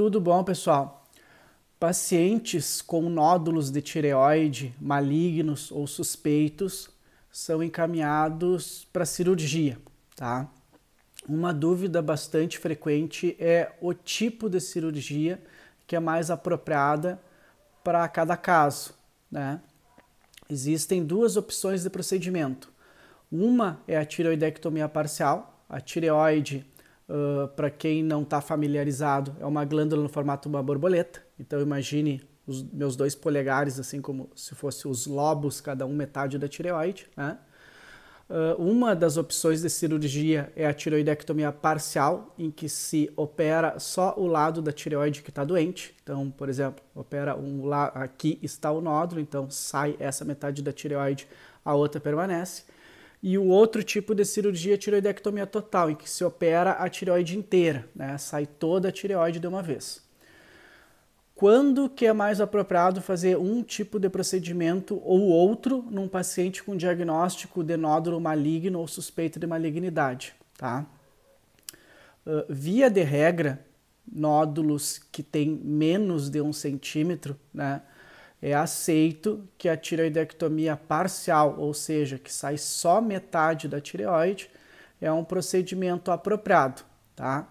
Tudo bom, pessoal? Pacientes com nódulos de tireoide malignos ou suspeitos são encaminhados para cirurgia, tá? Uma dúvida bastante frequente é o tipo de cirurgia que é mais apropriada para cada caso, né? Existem duas opções de procedimento. Uma é a tireoidectomia parcial. A tireoide Uh, ah, para quem não está familiarizado, é uma glândula no formato de uma borboleta. Então imagine os meus dois polegares, assim como se fossem os lobos, cada um metade da tireoide. Né? Uh, uma das opções de cirurgia é a tiroidectomia parcial, em que se opera só o lado da tireoide que está doente. Então, por exemplo, opera um lá, aqui está o nódulo, então sai essa metade da tireoide, a outra permanece e o outro tipo de cirurgia é tiroidectomia total, em que se opera a tireoide inteira, né? sai toda a tireoide de uma vez. Quando que é mais apropriado fazer um tipo de procedimento ou outro num paciente com diagnóstico de nódulo maligno ou suspeito de malignidade, tá? Uh, via de regra, nódulos que têm menos de um centímetro, né, é aceito que a tireoidectomia parcial, ou seja, que sai só metade da tireoide, é um procedimento apropriado, tá?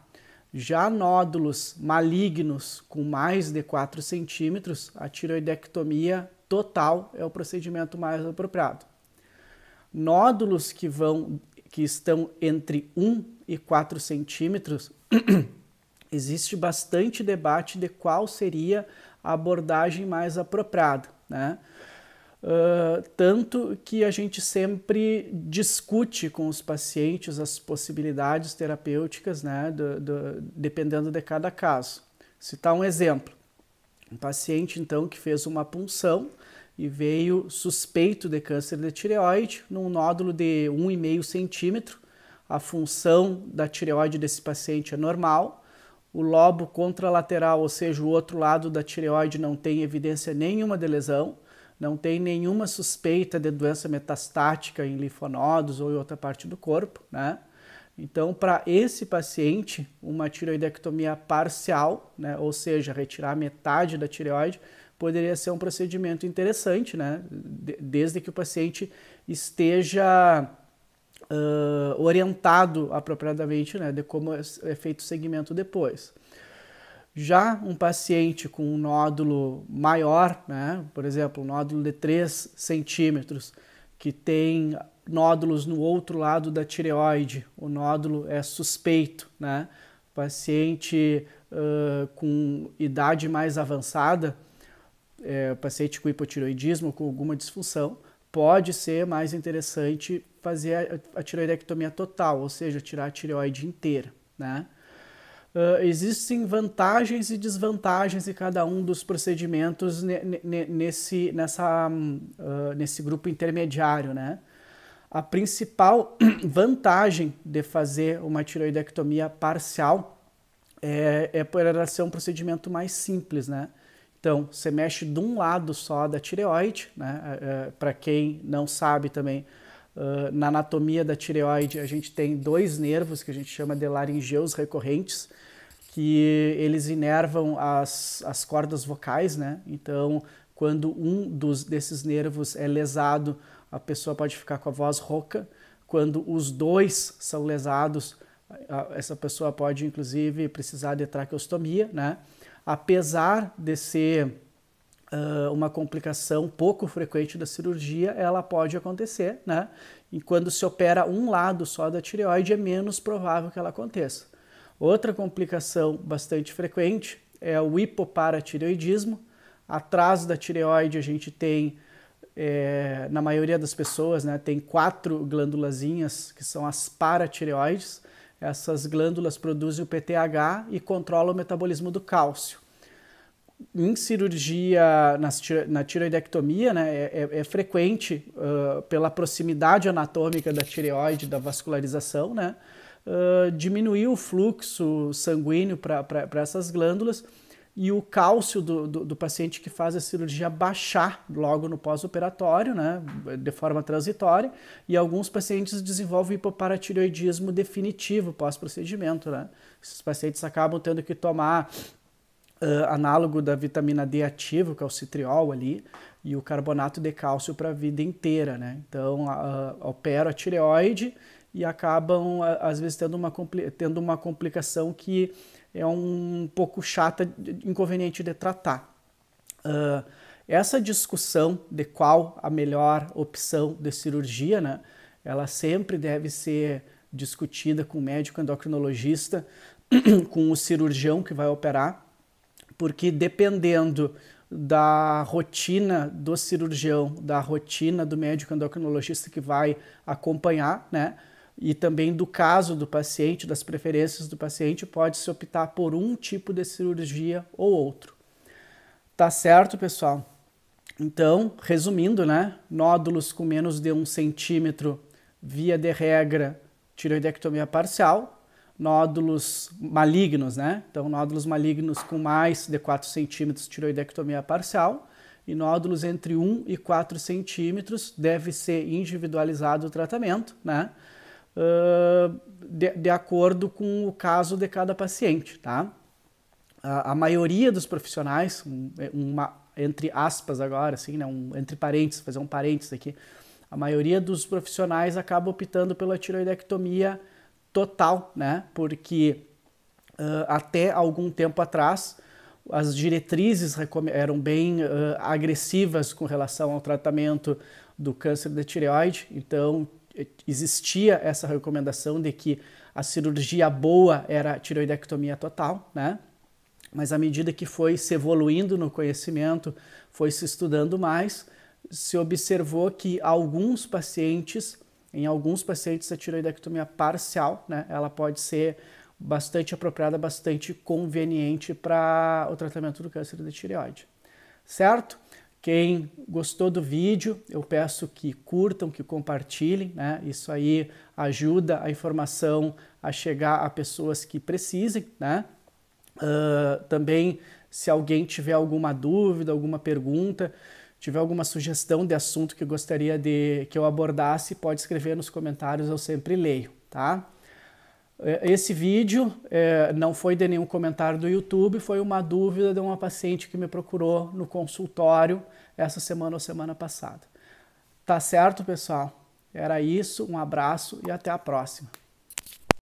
Já nódulos malignos com mais de 4 centímetros, a tireoidectomia total é o procedimento mais apropriado. Nódulos que vão que estão entre 1 e 4 centímetros, existe bastante debate de qual seria a abordagem mais apropriada, né? Uh, tanto que a gente sempre discute com os pacientes as possibilidades terapêuticas, né, do, do, dependendo de cada caso. Citar um exemplo: um paciente então que fez uma punção e veio suspeito de câncer de tireoide, num nódulo de 1,5 centímetro. A função da tireoide desse paciente é normal, o lobo contralateral, ou seja, o outro lado da tireoide, não tem evidência nenhuma de lesão, não tem nenhuma suspeita de doença metastática em linfonodos ou em outra parte do corpo, né? Então, para esse paciente, uma tireoidectomia parcial, né, ou seja, retirar metade da tireoide, poderia ser um procedimento interessante, né, desde que o paciente esteja uh, orientado apropriadamente, né, de como é, é feito o segmento depois. Já um paciente com um nódulo maior, né, por exemplo, um nódulo de 3 centímetros, que tem nódulos no outro lado da tireoide, o nódulo é suspeito, né? Paciente uh, com idade mais avançada, é, paciente com hipotireoidismo, com alguma disfunção, pode ser mais interessante fazer a, a tireoidectomia total, ou seja, tirar a tireoide inteira, né? Uh, existem vantagens e desvantagens em cada um dos procedimentos nesse, nessa, uh, nesse grupo intermediário, né? A principal vantagem de fazer uma tiroidectomia parcial é, é por ela ser um procedimento mais simples, né? Então, você mexe de um lado só da tireoide, né? É, é, Para quem não sabe também, na anatomia da tireoide a gente tem dois nervos que a gente chama de laringeus recorrentes, que eles inervam as, as cordas vocais, né? Então, quando um dos, desses nervos é lesado, a pessoa pode ficar com a voz rouca. Quando os dois são lesados, essa pessoa pode, inclusive, precisar de traqueostomia, né? apesar de ser uh, uma complicação pouco frequente da cirurgia, ela pode acontecer, né? E quando se opera um lado só da tireoide, é menos provável que ela aconteça. Outra complicação bastante frequente é o hipoparatireoidismo. Atrás da tireoide a gente tem, é, na maioria das pessoas, né, tem quatro glândulazinhas que são as paratireoides. Essas glândulas produzem o PTH e controlam o metabolismo do cálcio. Em cirurgia, na tiroidectomia, né, é, é, é frequente, uh, pela proximidade anatômica da tireoide, da vascularização, né, uh, diminuir o fluxo sanguíneo para essas glândulas, e o cálcio do, do, do, paciente que faz a cirurgia baixar logo no pós-operatório, né, de forma transitória, e alguns pacientes desenvolvem hipoparatireoidismo definitivo pós-procedimento. Né? Esses pacientes acabam tendo que tomar uh, análogo da vitamina D ativo, que é o citriol ali, e o carbonato de cálcio para a vida inteira. Né? Então, uh, opera a tireoide e acabam, uh, às vezes, tendo uma, tendo uma complicação que é um pouco chata, inconveniente de tratar. Uh, essa discussão de qual a melhor opção de cirurgia, né, ela sempre deve ser discutida com o médico endocrinologista, com o cirurgião que vai operar, porque dependendo da rotina do cirurgião, da rotina do médico endocrinologista que vai acompanhar, né, e também do caso do paciente, das preferências do paciente, pode-se optar por um tipo de cirurgia ou outro. Tá certo, pessoal? Então, resumindo, né? Nódulos com menos de um centímetro, via de regra, tiroidectomia parcial. Nódulos malignos, né? Então, nódulos malignos com mais de 4 centímetros, tiroidectomia parcial e nódulos entre 1 e 4 centímetros, deve ser individualizado o tratamento, né? de, de, acordo com o caso de cada paciente, tá? A, a maioria dos profissionais, um, é, uma, entre aspas agora, assim, né, um, entre parênteses, fazer um parênteses aqui, a maioria dos profissionais acaba optando pela tiroidectomia total, né? Porque uh, até algum tempo atrás as diretrizes eram bem uh, agressivas com relação ao tratamento do câncer de tireoide, então existia essa recomendação de que a cirurgia boa era a tiroidectomia total, né? Mas à medida que foi se evoluindo no conhecimento, foi se estudando mais, se observou que alguns pacientes, em alguns pacientes a tiroidectomia parcial, né, ela pode ser bastante apropriada, bastante conveniente para o tratamento do câncer de tireoide, certo? Quem gostou do vídeo, eu peço que curtam, que compartilhem, né? Isso aí ajuda a informação a chegar a pessoas que precisem, né? Uh, também, se alguém tiver alguma dúvida, alguma pergunta, tiver alguma sugestão de assunto que gostaria de que eu abordasse, pode escrever nos comentários, eu sempre leio, tá? É, esse vídeo é, não foi de nenhum comentário do YouTube, foi uma dúvida de uma paciente que me procurou no consultório essa semana ou semana passada. Tá certo, pessoal? Era isso, um abraço e até a próxima.